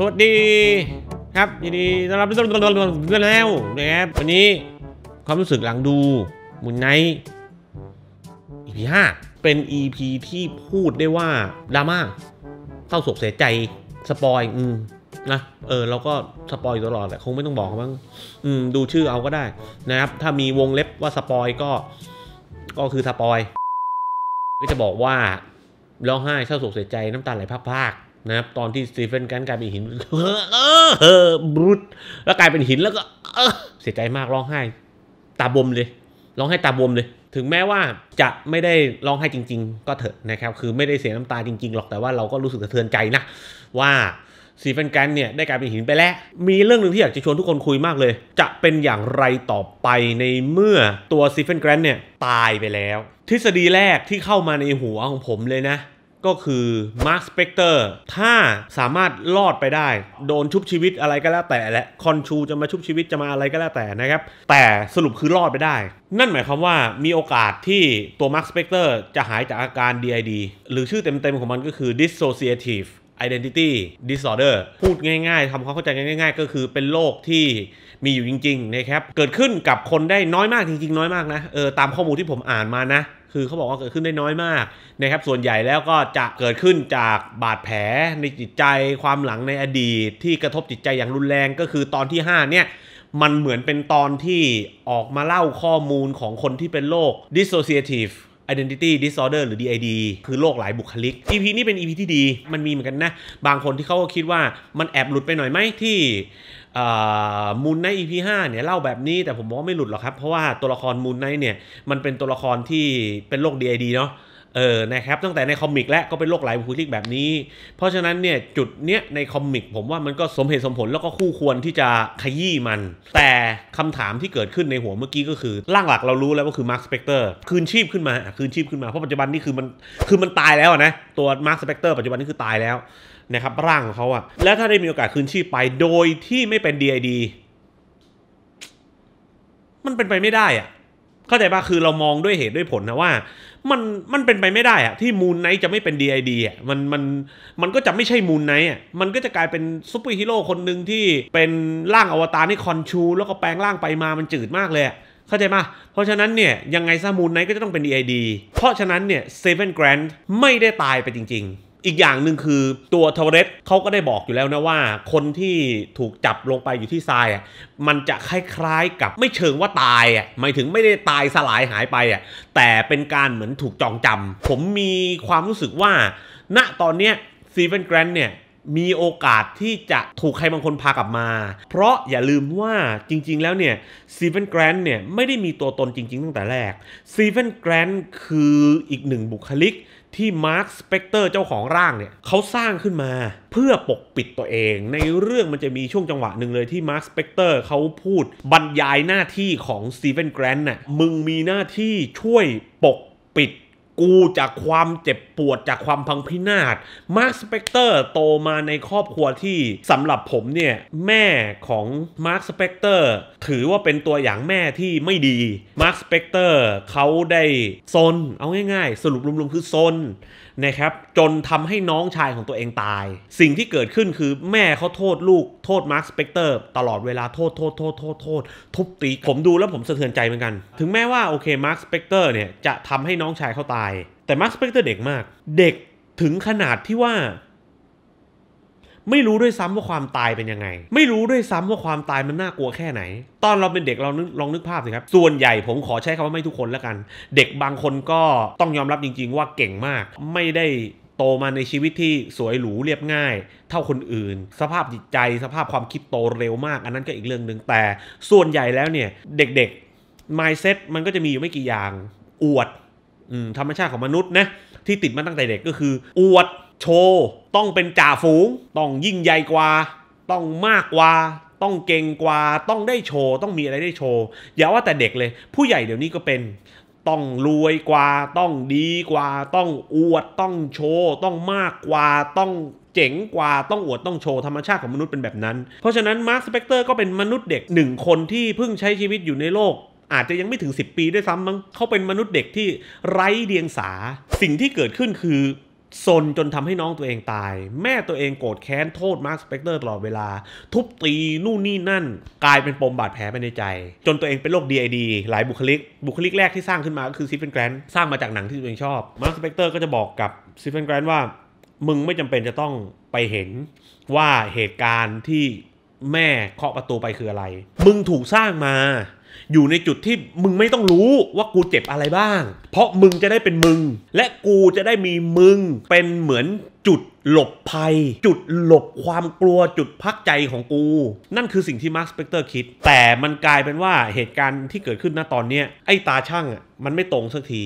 สวัสดีครับยินดีต้อนรับทุกท่านา่แล้วนะครับวันนี้ ความรู้สึกหลังดูมุนไน EP ห้าเป็น EP ที่พูดได้ว่าดราม่าเศร้าโศกเสียใจ สปอยอืมนะเออ เราก็สปอยตลอดแหละคงไม่ต้องบอกมั้งอืม ดูชื่อเอาก็ได้ นะครับ ถ้ามีวงเล็บว่าสปอยก็ ก็คือสปอย ก็จะบอกว่าร้องไห้เศร้าโศกเสียใจน้ำตาไหลพักๆนะครับ ตอนที่สตีเฟนกันกลายเป็นหินเออบรุษแล้วกลายเป็นหินแล้วก็เสียใจมากร้องไห้ ตาบวมเลยร้องไห้ตาบวมเลย ถึงแม้ว่าจะไม่ได้ร้องไห้จริงๆ ก็เถอะนะครับคือไม่ได้เสียน้ำตาจริงๆหรอกแต่ว่าเราก็รู้สึกสะเทือนใจนะว่าซีเฟนกันเนี่ยได้กลายเป็นหินไปแล้ว มีเรื่องหนึ่งที่อยากจะชวนทุกคนคุยมากเลย จะเป็นอย่างไรต่อไปในเมื่อตัวซีเฟนแกรนเนี่ยตายไปแล้ว ทฤษฎีแรกที่เข้ามาในหัวของผมเลยนะก็คือมาร์คสเปกเตอร์ถ้าสามารถรอดไปได้ โดนชุบชีวิตอะไรก็แล้วแต่ และคอนชูจะมาชุบชีวิตจะมาอะไรก็แล้วแต่นะครับ แต่สรุปคือรอดไปได้ นั่นหมายความว่ามีโอกาสที่ตัวมาร์คสเปกเตอร์จะหายจากอาการ DID หรือชื่อเต็มๆของมันก็คือ dissociative Identity Disorder พูดง่ายๆทำความเข้าใจง่ายๆ ก็คือเป็นโรคที่มีอยู่จริงๆนะครับเกิดขึ้นกับคนได้น้อยมากจริงๆน้อยมากนะเออตามข้อมูลที่ผมอ่านมานะ คือเขาบอกว่าเกิดขึ้นได้น้อยมากนะครับส่วนใหญ่แล้วก็จะเกิดขึ้นจากบาดแผลในจิตใจความหลังในอดีตที่กระทบจิตใจอย่างรุนแรงก็คือตอนที่5เนี่ยมันเหมือนเป็นตอนที่ออกมาเล่าข้อมูลของคนที่เป็นโรค dissociative identity disorder หรือ DID คือโรคหลายบุคลิก EP นี้เป็น EP ที่ดี มันมีเหมือนกันนะ บางคนที่เขาก็คิดว่ามันแอบหลุดไปหน่อยไหมที่มูนไน EP 5เนี่ย เล่าแบบนี้ แต่ผมบอกว่าไม่หลุดหรอกครับ เพราะว่าตัวละครมูนไนเนี่ย มันเป็นตัวละครที่เป็นโรค DID เนาะเออ นะครับ ตั้งแต่ในคอมิกแล้วก็เป็นโรคไหลวูลิกแบบนี้ เพราะฉะนั้นเนี่ยจุดเนี้ยในคอมิกผมว่ามันก็สมเหตุสมผลแล้วก็คู่ควรที่จะขยี้มัน แต่คำถามที่เกิดขึ้นในหัวเมื่อกี้ก็คือร่างหลักเรารู้แล้วว่าคือมาร์คสเปกเตอร์คืนชีพขึ้นมาคืนชีพขึ้นมา เพราะปัจจุบันนี่คือมัน คือมันตายแล้วนะตัวมาร์คสเปกเตอร์ปัจจุบันนี่คือตายแล้วนะครับร่างของเขาอะแล้วถ้าได้มีโอกาสคืนชีพไปโดยที่ไม่เป็น DID มันเป็นไปไม่ได้อ่ะเข้าใจปะคือเรามองด้วยเหตุด้วยผลนะว่ามันมันเป็นไปไม่ได้อะที่มูนไนท์จะไม่เป็น DID อ่ะมันมันมันก็จะไม่ใช่มูนไนท์อ่ะมันก็จะกลายเป็นซูเปอร์ฮีโร่คนหนึ่งที่เป็นร่างอวตารที่คอนชู แล้วก็แปลงร่างไปมามันจืดมากเลยเข้าใจปะเพราะฉะนั้นเนี่ย ยังไงซะมูนไนท์ก็จะต้องเป็น DID เพราะฉะนั้นเนี่ยเซเว่นแกรนด์ไม่ได้ตายไปจริง ๆอีกอย่างหนึ่งคือตัวเทเรสเขาก็ได้บอกอยู่แล้วนะว่า คนที่ถูกจับลงไปอยู่ที่ทรายอ่ะมันจะคล้ายๆ กับไม่เชิงว่าตายอ่ะหมายถึงไม่ได้ตายสลายหายไปอ่ะแต่เป็นการเหมือนถูกจองจำ ผมมีความรู้สึกว่า ณตอนเนี้ยซีเวนแกรนเนี่ย มีโอกาสที่จะถูกใครบางคนพากลับมา เพราะอย่าลืมว่าจริงๆแล้วเนี่ยซีเวนแกรนเนี่ยไม่ได้มีตัวตนจริงๆ ตั้งแต่แรกซีเวนแกรนคืออีกหนึ่งบุคลิกที่มาร์คสเปกเตอร์เจ้าของร่างเนี่ยเขาสร้างขึ้นมาเพื่อปกปิดตัวเอง ในเรื่องมันจะมีช่วงจังหวะหนึ่งเลยที่มาร์คสเปกเตอร์เขาพูด บรรยายหน้าที่ของสตีเวนแกรนน่ะมึงมีหน้าที่ช่วยปกปิดกูจากความเจ็บปวดจากความพังพินาศ มาร์ค สเปกเตอร์ โตมาในครอบครัวที่สำหรับผมเนี่ย แม่ของมาร์ค สเปกเตอร์ถือว่าเป็นตัวอย่างแม่ที่ไม่ดี มาร์ค สเปกเตอร์เขาได้ซนเอาง่ายๆ สรุปรวมๆ คือซนนะครับจนทำให้น้องชายของตัวเองตาย สิ่งที่เกิดขึ้นคือแม่เขาโทษ ลูก โทษมาร์คสเปกเตอร์ตลอดเวลาโทษ โทษโทษโทษโทษทุบตีผมดูแล้วผมสะเทือนใจเหมือนกัน ถึงแม้ว่า โอเคมาร์คสเปกเตอร์เนี่ย จะทำให้น้องชายเขาตาย แต่มาร์คสเปกเตอร์เด็กมาก เด็กถึงขนาดที่ว่าไม่รู้ด้วยซ้ำว่าความตายเป็นยังไง ไม่รู้ด้วยซ้ำว่าความตายมันน่ากลัวแค่ไหน ตอนเราเป็นเด็กเราลองนึกภาพสิครับ ส่วนใหญ่ผมขอใช้คำว่าไม่ทุกคนแล้วกัน เด็กบางคนก็ต้องยอมรับจริงๆว่าเก่งมาก ไม่ได้โตมาในชีวิตที่สวยหรูเรียบง่าย เท่าคนอื่น สภาพจิตใจสภาพความคิดโตเร็วมาก อันนั้นก็อีกเรื่องหนึ่งแต่ ส่วนใหญ่แล้วเนี่ยเด็กๆ mindset มันก็จะมีอยู่ไม่กี่อย่าง อวดธรรมชาติของมนุษย์นะที่ติดมาตั้งแต่เด็กก็คืออวดโชว์ต้องเป็นจ่าฝูง ต้องยิ่งใหญ่กว่า ต้องมากกว่า ต้องเก่งกว่า ต้องได้โชว์ต้องมีอะไรได้โชว์อย่าว่าแต่เด็กเลย ผู้ใหญ่เดี๋ยวนี้ก็เป็น ต้องรวยกว่าต้องดีกว่า ต้องอวดต้องโชว์ต้องมากกว่า ต้องเจ๋งกว่า ต้องอวด ต้องโชว์ ธรรมชาติของมนุษย์เป็นแบบนั้น เพราะฉะนั้นมาร์คสเปกเตอร์ก็เป็นมนุษย์เด็กหนึ่งคนที่เพิ่งใช้ชีวิตอยู่ในโลก อาจจะยังไม่ถึง10ปีด้วยซ้ำมั้งเขาเป็นมนุษย์เด็กที่ไร้เดียงสาสิ่งที่เกิดขึ้นคือซนจนทำให้น้องตัวเองตาย แม่ตัวเองโกรธแค้น โทษ มาร์ค สเปกเตอร์ตลอดเวลา ทุบตี นู่นนี่นั่น กลายเป็นปมบาดแผลไปในใจ จนตัวเองเป็นโรคดีไอดีหลายบุคลิก บุคลิกแรกที่สร้างขึ้นมา ก็ คือซีฟเฟนแกรนสร้างมาจากหนังที่ตัวเองชอบมาร์คสเปกเตอร์ก็จะบอกกับซีฟเฟนแกรนว่า มึงไม่จำเป็นจะต้องไปเห็นว่าเหตุการณ์ที่แม่เคาะประตูไปคืออะไร มึงถูกสร้างมาอยู่ในจุดที่มึงไม่ต้องรู้ว่ากูเจ็บอะไรบ้าง เพราะมึงจะได้เป็นมึง และกูจะได้มีมึง เป็นเหมือนจุดหลบภัย จุดหลบความกลัวจุดพักใจของกู นั่นคือสิ่งที่มาร์คสเปกเตอร์คิด แต่มันกลายเป็นว่าเหตุการณ์ที่เกิดขึ้นณตอนเนี้ยไอ้ตาช่างอ่ะมันไม่ตรงสักที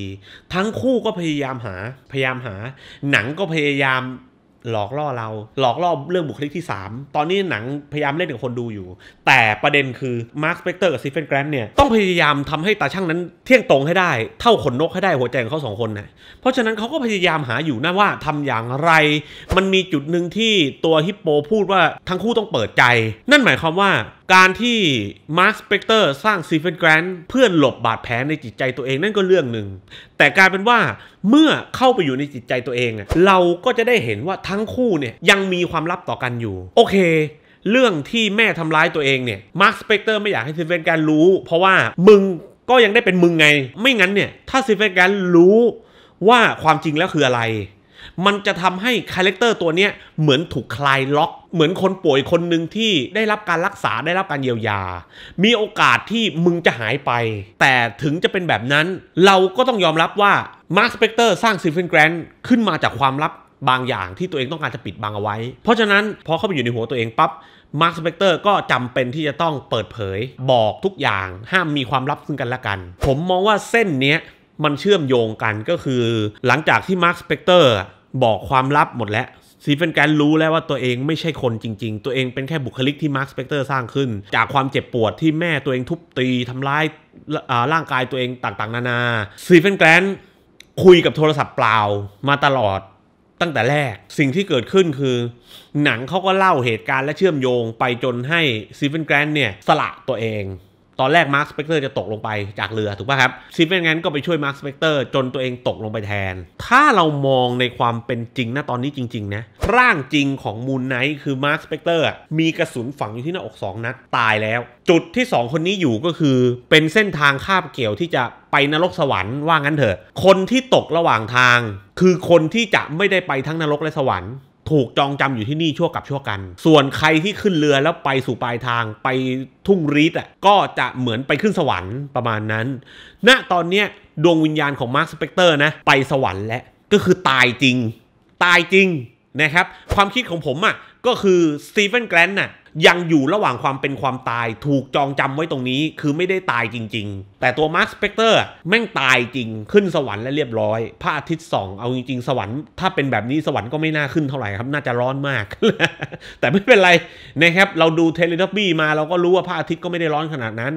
ทั้งคู่ก็พยายามหาพยายามหา หนังก็พยายามหลอกล่อเรา หลอกล่อเรื่องบุคลิกที่ 3 ตอนนี้หนังพยายามเล่นกับคนดูอยู่ แต่ประเด็นคือมาร์คสเปกเตอร์กับซีเฟนแกรนเนี่ย ต้องพยายามทำให้ตาช่างนั้น เที่ยงตรงให้ได้ เท่าขนนกให้ได้หัวใจของเขาสองคนนะเพราะฉะนั้นเขาก็พยายามหาอยู่นะว่าทำอย่างไร มันมีจุดหนึ่งที่ตัวฮิปโปพูดว่าทั้งคู่ต้องเปิดใจ นั่นหมายความว่าการที่มาร์คสเปกเตอร์สร้างซีเฟนแกรนเพื่อหลบบาดแผลในจิตใจตัวเองนั่นก็เรื่องหนึ่ง แต่กลายเป็นว่าเมื่อเข้าไปอยู่ในจิตใจตัวเอง เราก็จะได้เห็นว่าทั้งคู่เนี่ยยังมีความลับต่อกันอยู่ โอเค เรื่องที่แม่ทำร้ายตัวเองเนี่ยมาร์คสเปกเตอร์ไม่อยากให้ซีเฟนแกรนรู้ เพราะว่ามึงก็ยังได้เป็นมึงไง ไม่งั้นเนี่ยถ้าซีเฟนแกรนรู้ว่าความจริงแล้วคืออะไรมันจะทำให้คาแรคเตอร์ตัวเนี้ยเหมือนถูกคลายล็อก เหมือนคนป่วยคนหนึ่งที่ได้รับการรักษาได้รับการเยียวยา มีโอกาสที่มึงจะหายไป แต่ถึงจะเป็นแบบนั้น เราก็ต้องยอมรับว่ามาร์คสเปกเตอร์สร้างซิฟเฟนแกรน ขึ้นมาจากความลับบางอย่างที่ตัวเองต้องการจะปิดบังเอาไว้เพราะฉะนั้นพอเข้าไปอยู่ในหัวตัวเองปับ๊บมาร์คสเปกเตอร์ก็จำเป็นที่จะต้องเปิดเผย บอกทุกอย่างห้ามมีความลับซึ่งกันและกัน ผมมองว่าเส้นเนี้ยมันเชื่อมโยงกันก็คือ หลังจากที่มาร์คสเปกเตอร์บอกความลับหมดแล้วซีเฟนแกนรู้แล้วว่าตัวเองไม่ใช่คนจริงๆ ตัวเองเป็นแค่บุคลิกที่มาร์คสเปกเตอร์สร้างขึ้น จากความเจ็บปวดที่แม่ตัวเองทุบตีทำร้ายร่างกายตัวเองต่างๆ นานาซีเฟนแกนคุยกับโทรศัพท์เปล่ามาตลอดตั้งแต่แรกสิ่งที่เกิดขึ้นคือหนังเขาก็เล่าเหตุการณ์และเชื่อมโยงไปจนให้ซีเฟนแกรนเนี่ยสละตัวเองตอนแรกมาร์คสเปกเตอร์จะตกลงไปจากเรือถูกป่ะครับซีเวนงั้นก็ไปช่วยมาร์คสเปกเตอร์จนตัวเองตกลงไปแทน ถ้าเรามองในความเป็นจริงนะตอนนี้จริง ๆ นะ ร่างจริงของมูนไนท์คือมาร์คสเปกเตอร์มีกระสุนฝังอยู่ที่หน้าอก 2นัดตายแล้ว จุดที่ 2 คนนี้อยู่ก็คือ เป็นเส้นทางคาบเกี่ยวที่จะไปนรกสวรรค์ว่างั้นเถอะ คนที่ตกระหว่างทาง คือคนที่จะไม่ได้ไปทั้งนรกและสวรรค์ถูกจองจำอยู่ที่นี่ชั่วกับชั่วกัน ส่วนใครที่ขึ้นเรือแล้วไปสู่ปลายทาง ไปทุ่งรีดอ่ะก็จะเหมือนไปขึ้นสวรรค์ประมาณนั้น ณ ตอนเนี้ยดวงวิญญาณของมาร์คสเปกเตอร์นะ ไปสวรรค์แล้วก็คือตายจริง ตายจริงนะครับ ความคิดของผมอ่ะก็คือสตีเฟนแกรนน่ะยังอยู่ระหว่างความเป็นความตายถูกจองจำไว้ตรงนี้คือไม่ได้ตายจริงๆ แต่ตัวมาร์คสเปกเตอร์แม่งตายจริงขึ้นสวรรค์และเรียบร้อยพระอาทิตย์ส่องเอาจริงๆ สวรรค์ถ้าเป็นแบบนี้สวรรค์ก็ไม่น่าขึ้นเท่าไหร่ครับ น่าจะร้อนมาก แต่ไม่เป็นไรนะครับเราดูเทเลทับบี้มาเราก็รู้ว่าพระอาทิตย์ก็ไม่ได้ร้อนขนาดนั้น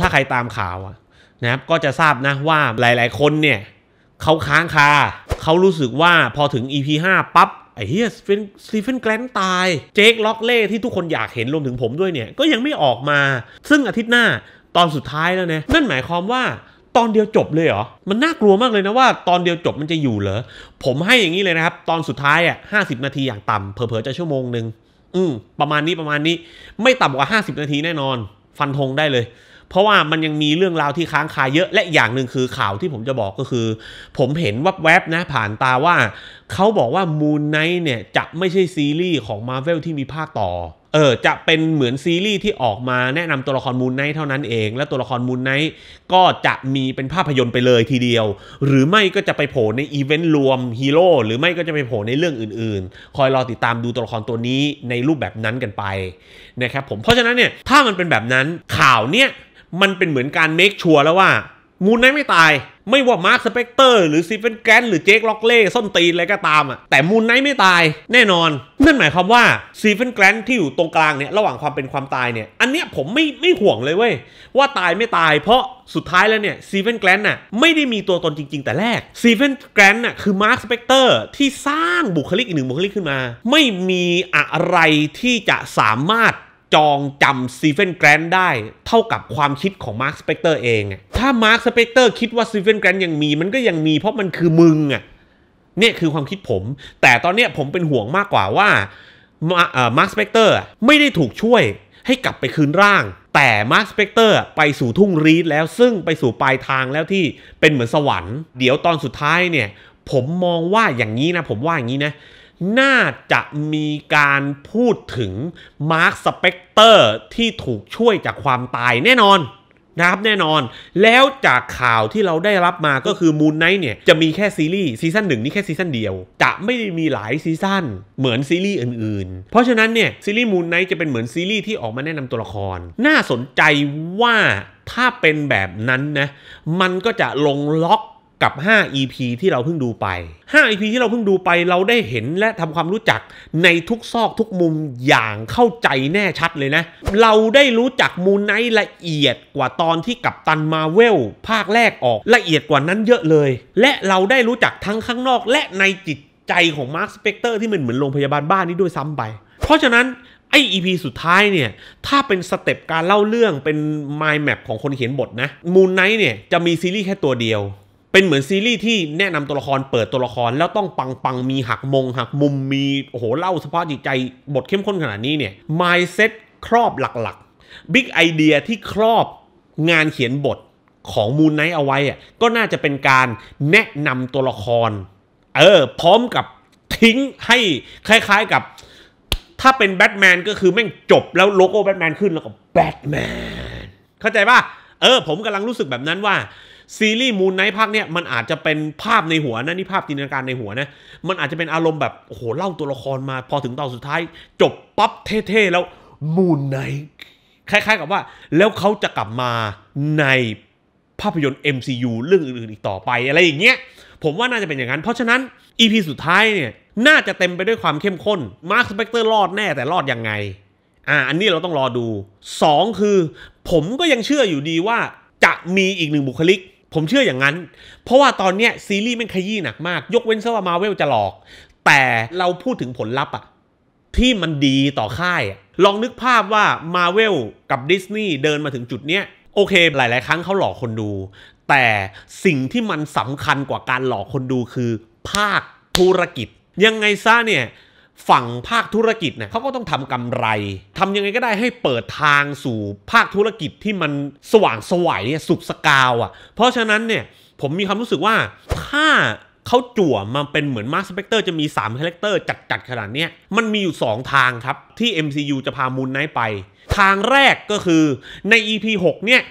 ถ้าใครตามข่าวนะครับก็จะทราบนะว่าหลาย ๆคน เนี่ยเขาค้างคา เขารู้สึกว่าพอถึง EP 5ปั๊บไอ้เฮียสเฟนแกลนตายเจค ล็อกเล่ ที่ทุกคนอยากเห็นรวมถึงผมด้วยเนี่ย ก็ยังไม่ออกมา ซึ่งอาทิตย์หน้าตอนสุดท้ายแล้วนะ นั่นหมายความว่าตอนเดียวจบเลยเหรอ มันน่ากลัวมากเลยนะ ว่าตอนเดียวจบมันจะอยู่เหรอ ผมให้อย่างนี้เลยนะครับ ตอนสุดท้ายอ่ะห้าสิบนาทีอย่างต่ำเผลอๆจะชั่วโมงหนึ่งอืมประมาณนี้ประมาณนี้ ไม่ต่ำกว่าห้าสิบนาทีแน่นอน ฟันธงได้เลยเพราะว่ามันยังมีเรื่องราวที่ค้างคาเยอะ และอย่างหนึ่งคือข่าวที่ผมจะบอกก็คือ ผมเห็นวับแวบนะผ่านตาว่า เขาบอกว่ามูนไนท์เนี่ยจะไม่ใช่ซีรีส์ของมาเฟลที่มีภาคต่อ เออจะเป็นเหมือนซีรีส์ที่ออกมาแนะนำตัวละครมูนไนท์เท่านั้นเองและตัวละครมูนไนท์ก็จะมีเป็นภาพยนตร์ไปเลยทีเดียว หรือไม่ก็จะไปโผล่ในอีเวนต์รวมฮีโร่หรือไม่ก็จะไปโผล่ในเรื่องอื่น ๆ คอยรอติดตามดูตัวละครตัวนี้ในรูปแบบนั้นกันไปนะครับผมเพราะฉะนั้นเนี่ยถ้ามันเป็นแบบนั้นข่าวเนี่ยมันเป็นเหมือนการเมคชัวร์แล้วว่ามูนไนไม่ตาย ไม่ว่ามาร์คสเปกเตอร์หรือซีเฟนแกรนหรือเจค ล็อกเล่ส้นตีนอะไรก็ตามอ่ะแต่มูนไนไม่ตายแน่นอน นั่นหมายความว่าซีเฟนแกรนที่อยู่ตรงกลางเนี่ย ระหว่างความเป็นความตายเนี่ย อันเนี้ยผมไม่ไม่ห่วงเลยเว้ย ว่าตายไม่ตาย เพราะสุดท้ายแล้วเนี่ยซีเฟนแกรนน่ะไม่ได้มีตัวตนจริงๆ แต่แรกซีเฟนแกรนน่ะคือมาร์คสเปกเตอร์ที่สร้างบุคลิกอีกหนึ่งบุคลิกขึ้นมา ไม่มีอะไรที่จะสามารถจองจำซีเฟนแกรนได้เท่ากับความคิดของมาร์คสเปกเตอร์เอง ถ้ามาร์คสเปกเตอร์คิดว่าซีเฟนแกรนยังมีมันก็ยังมีเพราะมันคือมึงอ่ะเนี่ยคือความคิดผม แต่ตอนเนี้ยผมเป็นห่วงมากกว่าว่ามาร์คสเปกเตอร์ไม่ได้ถูกช่วยให้กลับไปคืนร่าง แต่มาร์คสเปกเตอร์ไปสู่ทุ่งรีดแล้วซึ่งไปสู่ปลายทางแล้วที่เป็นเหมือนสวรรค์ เดี๋ยวตอนสุดท้ายเนี่ย ผมมองว่าอย่างนี้นะผมว่าอย่างนี้นะน่าจะมีการพูดถึงมาร์คสเปกเตอร์ที่ถูกช่วยจากความตายแน่นอน นะครับแน่นอน แล้วจากข่าวที่เราได้รับมาก็คือมูนไนท์เนี่ยจะมีแค่ซีรีส์ซีซั่นหนึ่งนี่แค่ซีซั่นเดียว จะไม่ได้มีหลายซีซั่นเหมือนซีรีส์อื่นๆ เพราะฉะนั้นเนี่ยซีรีส์มูนไนท์จะเป็นเหมือนซีรีส์ที่ออกมาแนะนำตัวละคร น่าสนใจว่าถ้าเป็นแบบนั้นนะมันก็จะลงล็อกกับ 5 EP ที่เราเพิ่งดูไป 5 EP ที่เราเพิ่งดูไป เราได้เห็นและทำความรู้จักในทุกซอกทุกมุมอย่างเข้าใจแน่ชัดเลยนะ เราได้รู้จักมูลไนท์ละเอียดกว่าตอนที่กับตันมาเวลภาคแรกออกละเอียดกว่านั้นเยอะเลย และเราได้รู้จักทั้งข้างนอก และในจิตใจของมาร์คสเปกเตอร์ที่มันเหมือนโรงพยาบาลบ้านนี้ด้วยซ้ำไป เพราะฉะนั้น ไอ้ EP สุดท้ายเนี่ยถ้าเป็นสเต็ปการเล่าเรื่องเป็นไมล์แมปของคนเขียนบทนะมูนไนท์เนี่ยจะมีซีรีส์แค่ตัวเดียวเป็นเหมือนซีรีส์ที่แนะนำตัวละครเปิดตัวละครแล้วต้องปังปังมีหักมง หักมุมมี โอ้โหเล่าเฉพาะจิตใจบทเข้มข้นขนาดนี้เนี่ยมายเซ็ตครอบหลักๆบิ๊กไอเดียที่ครอบงานเขียนบทของมูนไนท์เอาไว้อะก็น่าจะเป็นการแนะนำตัวละคร เออ พร้อมกับทิ้งให้คล้ายๆกับถ้าเป็นแบทแมนก็คือแม่งจบแล้วโลโก้แบทแมนขึ้นแล้วก็แบทแมนเข้าใจป่ะเออผมกำลังรู้สึกแบบนั้นว่าซีรีส์มูนไนท์ภาคเนี่ย มันอาจจะเป็นภาพในหัวนะ นี่ภาพจินตนาการในหัวนะ มันอาจจะเป็นอารมณ์แบบ โอ้โห เล่าตัวละครมาพอถึงตอนสุดท้าย จบปั๊บเท่ๆ แล้วมูนไนท์คล้ายๆกับว่าแล้วเขาจะกลับมาในภาพยนตร์ MCU เรื่องอื่นๆ อีกต่อไปอะไรอย่างเงี้ยผมว่าน่าจะเป็นอย่างนั้น เพราะฉะนั้น EP สุดท้ายเนี่ยน่าจะเต็มไปด้วยความเข้มข้นมาร์คสเปกเตอร์รอดแน่แต่รอดยังไงอ่าอันนี้เราต้องรอดู 2 คือผมก็ยังเชื่ออยู่ดีว่าจะมีอีกหนึ่งบุคลิกผมเชื่ออย่างนั้น เพราะว่าตอนเนี้ยซีรีส์มันขยี้หนักมาก ยกเว้นซะว่ามาเวลจะหลอก แต่เราพูดถึงผลลัพธ์อะที่มันดีต่อค่าย ลองนึกภาพว่ามาเวลกับดิสนีย์เดินมาถึงจุดเนี้ยโอเค หลาย ๆครั้งเขาหลอกคนดู แต่สิ่งที่มันสำคัญกว่าการหลอกคนดูคือภาคธุรกิจ ยังไงซะเนี่ยฝั่งภาคธุรกิจเนี่ยเขาก็ต้องทำกำไร ทำยังไงก็ได้ให้เปิดทางสู่ภาคธุรกิจที่มันสว่างสวยสุขสกาวอะ่ะ เพราะฉะนั้นเนี่ยผมมีความรู้สึกว่าถ้าเขาจั่วมาเป็นเหมือนมาสเปกเตอร์จะมี3คาแรคเตอร์จัดๆขนาดนี้มันมีอยู่ 2 ทางครับ ที่ MCU จะพามูลไนไป ทางแรกก็คือใน EP 6 เนี่ย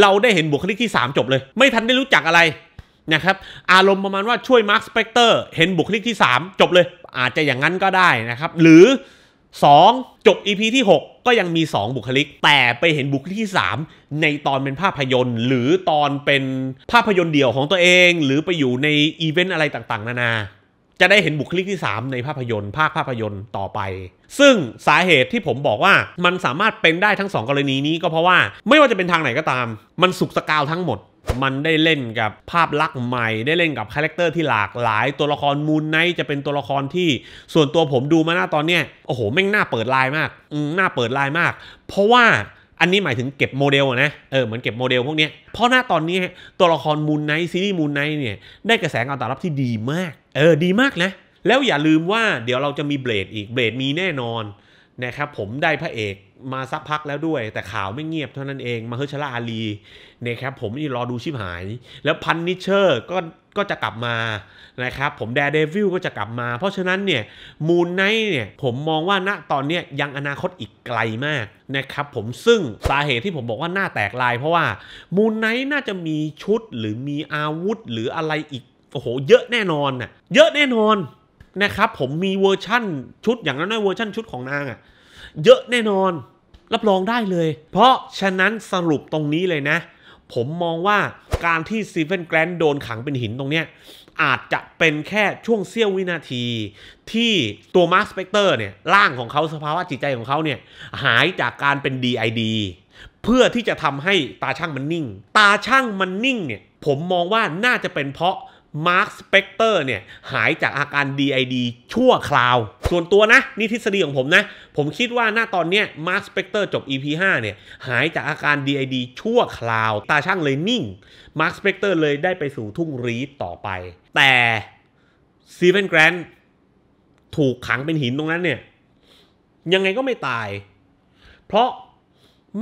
เราได้เห็นบุคลิกที่ 3 จบเลย ไม่ทันได้รู้จักอะไรนะครับอารมณ์ประมาณว่าช่วยมาร์คสเปกเตอร์เห็นบุคลิกที่ 3 จบเลยอาจจะอย่างนั้นก็ได้นะครับหรือ2จบ EP ที่6 ก็ยังมี 2 บุคลิก แต่ไปเห็นบุคลิกที่ 3 ในตอนเป็นภาพยนตร์ หรือตอนเป็นภาพยนตร์เดี่ยวของตัวเอง หรือไปอยู่ในอีเวนต์อะไรต่างๆนานา จะได้เห็นบุคลิกที่ 3 ในภาพยนตร์ภาคภาพยนตร์ต่อไป ซึ่งสาเหตุที่ผมบอกว่ามันสามารถเป็นได้ทั้ง 2 กรณีนี้ก็เพราะว่าไม่ว่าจะเป็นทางไหนก็ตาม มันสุกสกาวทั้งหมดมันได้เล่นกับภาพลักษณ์ใหม่ได้เล่นกับคาแรคเตอร์ที่หลากหลาย ตัวละครมูนไนท์จะเป็นตัวละครที่ส่วนตัวผมดูมาหน้าตอนเนี้ยโอ้โห แม่งหน้าเปิดลายมากหน้าเปิดลายมาก เพราะว่าอันนี้หมายถึงเก็บโมเดลนะเออเหมือนเก็บโมเดลพวกนี้เพราะหน้าตอนนี้ตัวละครมูนไนท์ซีรีส์มูนไนท์เนี่ยได้กระแสการตอบรับที่ดีมากเออดีมากนะ แล้วอย่าลืมว่าเดี๋ยวเราจะมีเบลดอีกเบลดมีแน่นอนนะครับผมได้พระเอกมาสักพักแล้วด้วย แต่ข่าวไม่เงียบเท่านั้นเองมาเฮชลาอาลี นะครับ ผมนี่รอดูชิบหาย แล้วพันนิเชอร์ก็ก็จะกลับมา นะครับ ผมแดเดวิลก็จะกลับมา เพราะฉะนั้นเนี่ยมูนไนเนี่ยผมมองว่าณตอนนี้ยังอนาคตอีกไกลมาก นะครับ ผมซึ่งสาเหตุที่ผมบอกว่าหน้าแตกลายเพราะว่ามูนไนน่าจะมีชุดหรือมีอาวุธหรืออะไรอีกโอ้โหเยอะแน่นอนน่ะเยอะแน่นอนนะครับผมมีเวอร์ชั่นชุดอย่างนั้อยเวอร์ชั่นชุดของนางอะ่ะเยอะแน่นอน รับรองได้เลย เพราะฉะนั้นสรุปตรงนี้เลยนะ ผมมองว่าการที่ซีเวนแกรนโดนขังเป็นหินตรงเนี้ยอาจจะเป็นแค่ช่วงเสี้ยววินาที ที่ตัวมาร์คสเปกเตอร์เนี่ย ร่างของเขาสภาวะจิตใจของเขาเนี่ย หายจากการเป็น DID เพื่อที่จะทำให้ตาช่างมันนิ่ง ตาช่างมันนิ่งเนี่ย ผมมองว่าน่าจะเป็นเพราะมาร์คสเปกเตอร์เนี่ย หายจากอาการ DID ชั่วคราว ส่วนตัวนะ นี่ทฤษฎีของผมนะ ผมคิดว่าหน้าตอนเนี้ยมาร์คสเปกเตอร์จบ EP 5เนี่ย หายจากอาการ DID ชั่วคราว ตาช่างเลยนิ่งมาร์คสเปกเตอร์เลยได้ไปสู่ทุ่งรีดต่อไป แต่ซีเวนแกรนถูกขังเป็นหินตรงนั้นเนี่ย ยังไงก็ไม่ตาย เพราะ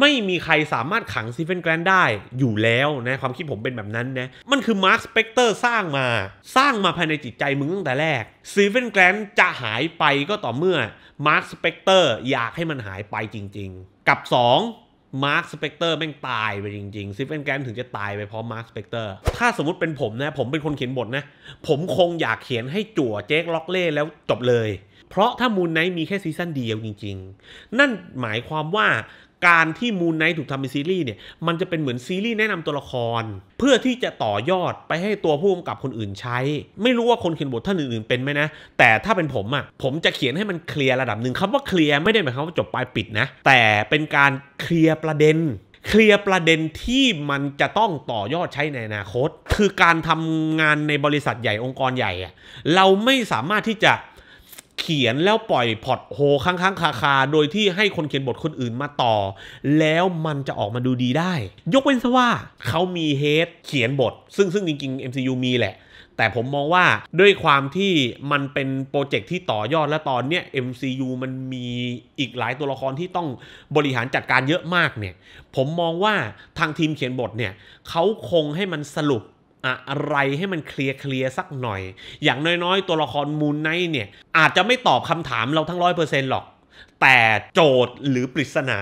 ไม่มีใครสามารถขังซีเฟนแกรนได้อยู่แล้วนะ ความคิดผมเป็นแบบนั้นนะ มันคือมาร์คสเปกเตอร์สร้างมาสร้างมาภายในจิตใจมึงตั้งแต่แรกซีเฟนแกรนจะหายไปก็ต่อเมื่อมาร์คสเปกเตอร์อยากให้มันหายไปจริงๆ กับ2มาร์คสเปกเตอร์แม่งตายไปจริงๆซิฟเฟนแกรนถึงจะตายไปเพราะมาร์คสเปกเตอร์ถ้าสมมติเป็นผมนะ ผมเป็นคนเขียนบทนะ ผมคงอยากเขียนให้จั่วเจ๊กล็อกเล่แล้วจบเลย เพราะถ้ามูลไนท์มีแค่ซีซั่นเดียวจริง ๆ นั่นหมายความว่าการที่มูนไนท์ถูกทำเป็นซีรีส์เนี่ยมันจะเป็นเหมือนซีรีส์แนะนำตัวละคร เพื่อที่จะต่อยอดไปให้ตัวผู้กำกับคนอื่นใช้ ไม่รู้ว่าคนเขียนบทท่านอื่นๆเป็นไหมนะแต่ถ้าเป็นผมอะ่ะผมจะเขียนให้มันเคลียร์ระดับหนึ่งคำว่าเคลียร์ไม่ได้หมายความว่าจบปลายปิดนะแต่เป็นการเคลียร์ประเด็น เคลียร์ประเด็นที่มันจะต้องต่อยอดใช้ในอนาคต คือการทำงานในบริษัทใหญ่องค์กรใหญ่เราไม่สามารถที่จะขียน แล้วปล่อยพอดโฮค้างๆคาคาโดยที่ให้คนเขียนบทคนอื่นมาต่อ แล้วมันจะออกมาดูดีได้ ยกเว้นซะ ว่าเขามีเฮดเขียนบทซึ่งซึ่งจริงๆ MCU มีแหละ แต่ผมมองว่าด้วยความที่มันเป็น โปรเจกต์ที่ต่อยอดและตอน เนี้ย MCU มันมีอีกหลายตัวละครที่ต้องบริหารจัดการเยอะมากเนี่ยผมมองว่าทางทีมเขียนบทเนี่ยเขาคงให้มันสรุปอะไรให้มันเคลียร์เคลียร์สักหน่อย อย่างน้อยๆ ตัวละครมูนไนเนี่ย อาจจะไม่ตอบคำถามเราทั้งร้อยเปอร์เซ็นต์หรอก แต่โจทย์หรือปริศนา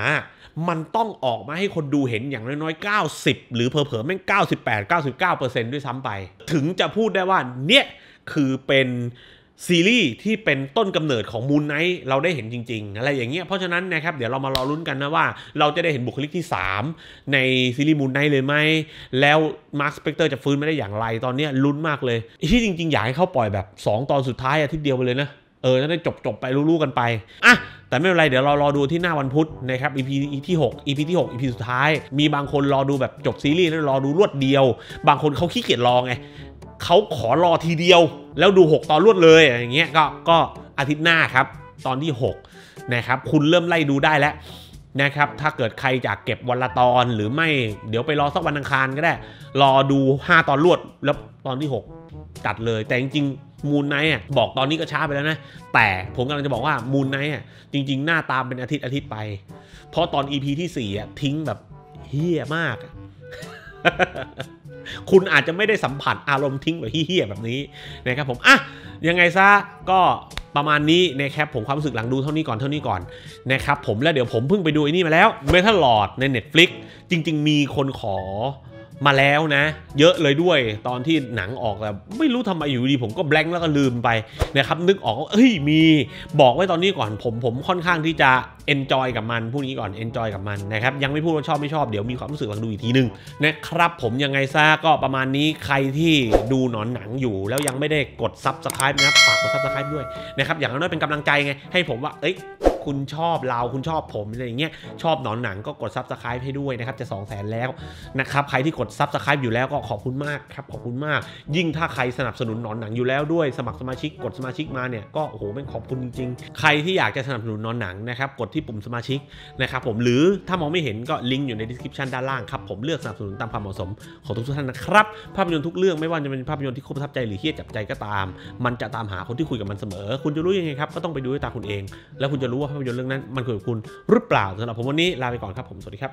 มันต้องออกมาให้คนดูเห็นอย่างน้อยๆ 90 หรือเผลอๆแม่ง98 99%ด้วยซ้ำไป ถึงจะพูดได้ว่าเนี่ยคือเป็นซีรีส์ที่เป็นต้นกำเนิดของมูนไนท์เราได้เห็นจริงๆ อะไรอย่างเงี้ยเพราะฉะนั้นนะครับ เดี๋ยวเรามารอลุ้นกันนะว่าเราจะได้เห็นบุคลิกที่ 3 ในซีรีส์มูนไนท์เลยไหมแล้วมาร์คสเปกเตอร์จะฟื้นไม่ได้อย่างไรตอนนี้ลุ้นมากเลย ที่จริงๆ อยากให้เขาปล่อยแบบ 2 ตอนสุดท้ายอาทิตย์เดียวไปเลยนะ เออจะไจบจบไปรู้ๆกันไป อ่ะ แต่ไม่เป็นไร เดี๋ยวเรารอดูที่หน้าวันพุธนะครับ EP ที่ 6 EP ที่6 EP สุดท้าย มีบางคนรอดูแบบจบซีรีส์แล้วรอดูรวดเดียว บางคนเขาขี้เกียจรอไงเขาขอรอทีเดียวแล้วดู 6 ตอนรวดเลยอย่างเงี้ยก็ก็อาทิตย์หน้าครับ ตอนที่ 6 นะครับ คุณเริ่มไล่ดูได้แล้ว นะครับ ถ้าเกิดใครจะากเก็บวันละตอนหรือไม่ เดี๋ยวไปรอสักวันอังคารก็ได้ รอดู 5 ตอนรวดแล้วตอนที่6จัดเลย แต่จริงๆมูลไน่ะบอกตอนนี้ก็ช้าไปแล้วนะ แต่ผมกำลังจะบอกว่ามูลไน่ะจริงๆ หน้าตามเป็นอาทิตย์อาทิตย์ไปเพราะตอน EP ที่4อ่ะทิ้งแบบเฮี้ยมากคุณอาจจะไม่ได้สัมผัสอารมณ์ทิ้งแบบเฮี้ยแบบนี้ นะครับผม อ่ะยังไงซะก็ประมาณนี้นะครับผมความรู้สึกหลังดูเท่านี้ก่อนเท่านี้ก่อน นะครับผมแล้วเดี๋ยวผมเพิ่งไปดูไอ้นี่มาแล้วมทัลลอร์ดใน Netflix จริงๆ มีคนขอมาแล้วนะเยอะเลยด้วยตอนที่หนังออกแต่ไม่รู้ทำไมอยู่ดีผมก็แบงค์แล้วก็ลืมไปนะครับนึกออกว่าเอ้ยมีบอกไว้ตอนนี้ก่อนผมผมค่อนข้างที่จะเอนจอยกับมันพูดนี้ก่อนเอนจอยกับมันนะครับ ยังไม่พูดว่าชอบไม่ชอบเดี๋ยวมีความรู้สึกลองดูอีกทีนึงนะครับผมยังไง ซะ ก็ประมาณนี้ใครที่ดูหนอนหนังอยู่แล้วยังไม่ได้กดซับสไครป์นะฝากกดซับสไครป์ด้วยนะครับอย่างน้อยเป็นกำลังใจไงให้ผมว่าเอ้ยคุณชอบเราคุณชอบผมอะไรอย่างเงี้ยชอบหนอนหนังก็กดซับสไครป์ให้ด้วยนะครับจะ 2 0 0แสนแล้วนะครับใครที่กดซับสไครป์อยู่แล้วก็ขอบคุณมากครับ ขอบคุณมากยิ่งถ้าใครสนับสนุนหนอนหนังอยู่แล้ว ด้วยสมัครสมาชิกกดสมาชิกมาเนี่ยก็โอ้โหเป็นขอบคุณจริงๆใครที่อยากจะสนับสนุนหนอนหนังนะครับ กดที่ปุ่มสมาชิกนะครับผมหรือถ้ามองไม่เห็นก็ลิงก์อยู่ในดีสคริปชันด้านล่างครับผมเลือกสนับสนุนตามความเหมาะสมของทุกท่านนะครับ ภาพยนตร์ทุกเรื่องไม่ว่าจะเป็นภาพยนตร์ที่คุณประทับใจหรือเฮี้ยจับใจก็ตาม มันจะตามหาคนที่คุยกับมันเสมอ คุณจะรู้ยังไงครับก็ต้องไปดูด้วยตาคุณเอง แล้วคุณจะรู้ว่าภาพยนตร์เรื่องนั้นมันเกิดคุณหรือเปล่าสำหรับผมวันนี้ลาไปก่อนครับผม สวัสดีครับ